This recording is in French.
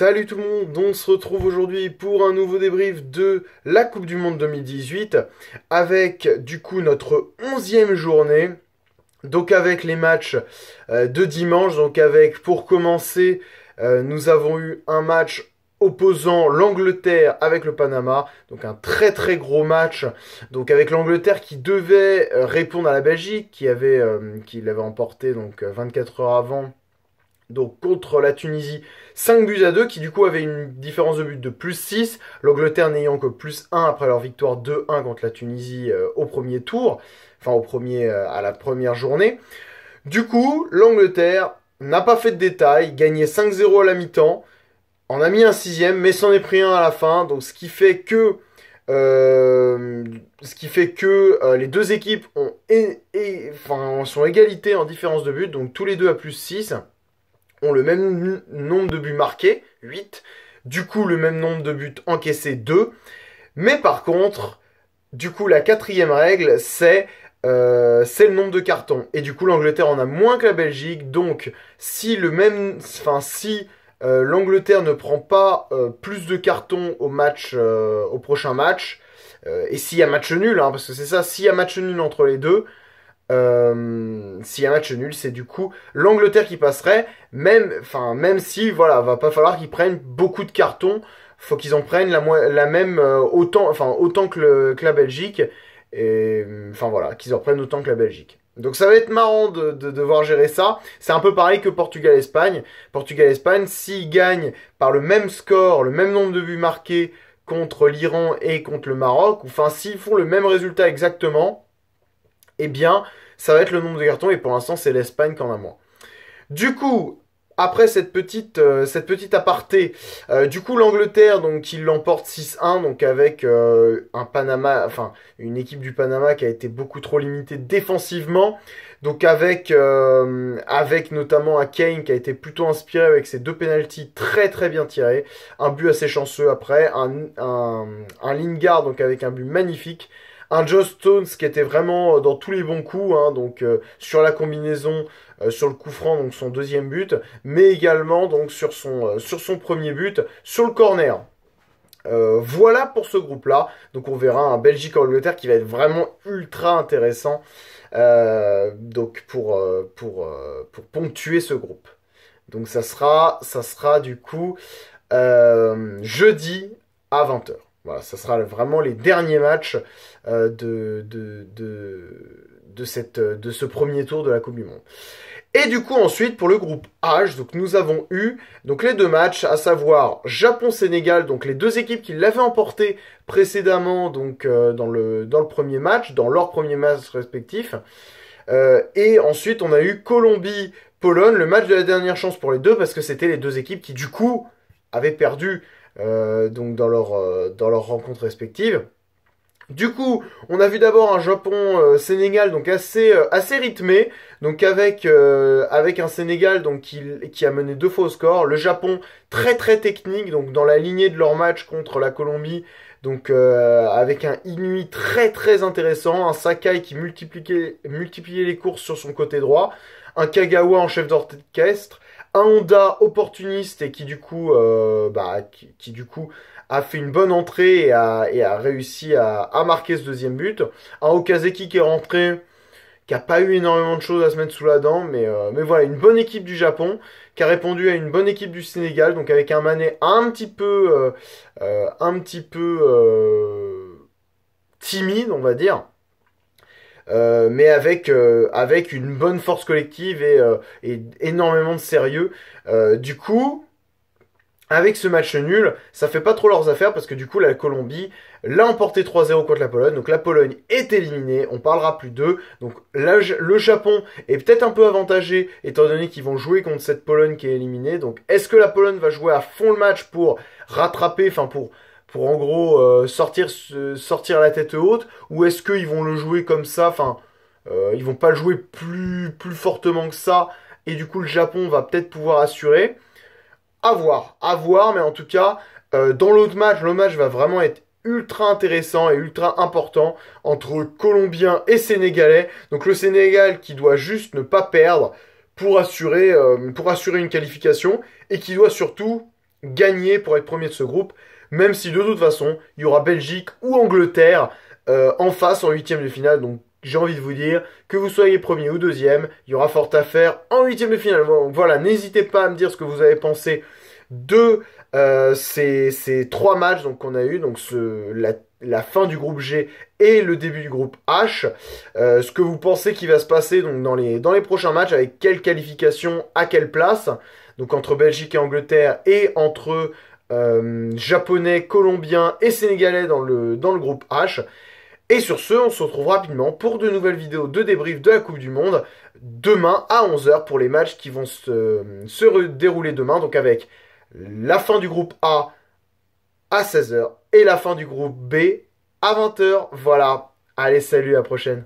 Salut tout le monde, on se retrouve aujourd'hui pour un nouveau débrief de la Coupe du Monde 2018 avec du coup notre onzième journée, donc avec les matchs euh, de dimanche, donc avec pour commencer euh, nous avons eu un match opposant l'Angleterre avec le Panama, donc un très très gros match, donc avec l'Angleterre qui devait euh, répondre à la Belgique, qui l'avait emporté donc 24 heures avant donc contre la Tunisie 5 buts à 2 qui du coup avait une différence de but de plus 6, l'Angleterre n'ayant que plus 1 après leur victoire 2-1 contre la Tunisie euh, au premier tour, enfin au euh, à la première journée. Du coup, l'Angleterre n'a pas fait de détail, gagné 5-0 à la mi-temps, en a mis un sixième, mais s'en est pris un à la fin, donc ce qui fait que euh, ce qui fait que les deux équipes ont sont égalité en différence de but, donc tous les deux à plus 6 ont le même nombre de buts marqués, 8. Du coup, le même nombre de buts encaissés, 2. Mais par contre, du coup, la quatrième règle, c'est euh, c'est le nombre de cartons. Et du coup, l'Angleterre en a moins que la Belgique. Donc, si le même, enfin, si euh, l'Angleterre ne prend pas euh, plus de cartons au match, au prochain match, et s'il y a match nul, hein, parce que c'est ça, s'il y a match nul entre les deux, euh, s'il y a un match nul, c'est du coup l'Angleterre qui passerait, même, enfin, même si, voilà, va pas falloir qu'ils prennent beaucoup de cartons, faut qu'ils en prennent la, même, euh, autant, enfin, autant que, le, la Belgique, et, enfin, voilà, qu'ils en prennent autant que la Belgique. Donc ça va être marrant de, de devoir gérer ça. C'est un peu pareil que Portugal-Espagne. Portugal-Espagne, s'ils gagnent par le même score, le même nombre de buts marqués contre l'Iran et contre le Maroc, ou enfin s'ils font le même résultat exactement, eh bien, ça va être le nombre de cartons. Et pour l'instant, c'est l'Espagne qui en a moins. Du coup, après cette petite, euh, cette petite aparté, euh, du coup l'Angleterre donc qui l'emporte 6-1 donc avec euh, un Panama, une équipe du Panama qui a été beaucoup trop limitée défensivement, donc avec avec notamment un Kane qui a été plutôt inspiré avec ses deux pénalties très très bien tirés, un but assez chanceux après, un, Lingard donc avec un but magnifique un Joe Stones qui était vraiment euh, dans tous les bons coups, hein, donc euh, sur la combinaison, euh, sur le coup franc, donc son deuxième but, mais également donc sur son, sur son premier but, sur le corner. voilà pour ce groupe-là. Donc on verra un Belgique-Angleterre qui va être vraiment ultra intéressant donc pour, pour, pour ponctuer ce groupe. Donc ça sera, ça sera du coup jeudi à 20h. Voilà, ça sera vraiment les derniers matchs euh, de, de, de, cette, de ce premier tour de la Coupe du Monde. Et du coup ensuite pour le groupe H, donc nous avons eu donc les deux matchs, à savoir Japon-Sénégal, donc les deux équipes qui l'avaient emporté précédemment donc euh, dans, le, dans le premier match, dans leur premier match respectif. Euh, et ensuite on a eu Colombie-Pologne, le match de la dernière chance pour les deux parce que c'était les deux équipes qui du coup avaient perdu euh, donc dans leur, euh, dans leurs rencontres respectives. Du coup, on a vu d'abord un Japon-Sénégal euh, donc assez assez rythmé, donc avec avec un Sénégal donc qui, qui, a mené deux fois au score, le Japon très très technique donc dans la lignée de leur match contre la Colombie donc avec un Inuit très très intéressant, un Sakai qui multipliait multipliait les courses sur son côté droit, un Kagawa en chef d'orchestre, un Honda opportuniste et qui du coup, euh, bah, qui, du coup a fait une bonne entrée et a, réussi à, marquer ce deuxième but. Un Okazeki qui est rentré, qui a pas eu énormément de choses à se mettre sous la dent, mais, euh, mais voilà, une bonne équipe du Japon qui a répondu à une bonne équipe du Sénégal, donc avec un manet un petit peu, euh, un petit peu timide, on va dire. Euh, mais avec euh, avec une bonne force collective et, euh, énormément de sérieux. du coup, avec ce match nul, ça fait pas trop leurs affaires parce que du coup la Colombie l'a emporté 3-0 contre la Pologne. Donc la Pologne est éliminée, on parlera plus d'eux. Donc le Japon est peut-être un peu avantagé étant donné qu'ils vont jouer contre cette Pologne qui est éliminée. Donc est-ce que la Pologne va jouer à fond le match pour rattraper, enfin pour pour en gros euh, sortir, sortir la tête haute Ou est-ce qu'ils vont le jouer comme ça Enfin, euh, ils vont pas le jouer plus, fortement que ça Et du coup, le Japon va peut-être pouvoir assurer. À voir, à voir, mais en tout cas, euh, dans l'autre match, le match va vraiment être ultra intéressant et ultra important entre Colombiens et Sénégalais. Donc le Sénégal qui doit juste ne pas perdre pour pour assurer une qualification et qui doit surtout gagner pour être premier de ce groupe même si de toute façon, il y aura Belgique ou Angleterre euh, en face en huitième de finale. Donc j'ai envie de vous dire que vous soyez premier ou deuxième, il y aura fort à faire en huitième de finale. Donc voilà, n'hésitez pas à me dire ce que vous avez pensé de euh, ces, ces, trois matchs donc qu'on a eu donc ce, la, la, fin du groupe G et le début du groupe H euh, ce que vous pensez qui va se passer donc dans les dans les prochains matchs avec quelle qualification à quelle place donc entre Belgique et Angleterre et entre euh, japonais, colombien et sénégalais dans le, dans le groupe H. Et sur ce, on se retrouve rapidement pour de nouvelles vidéos de débrief de la Coupe du Monde demain à 11h pour les matchs qui vont se, se dérouler demain, donc avec la fin du groupe A à 16h et la fin du groupe B à 20h. Voilà, allez salut, à la prochaine.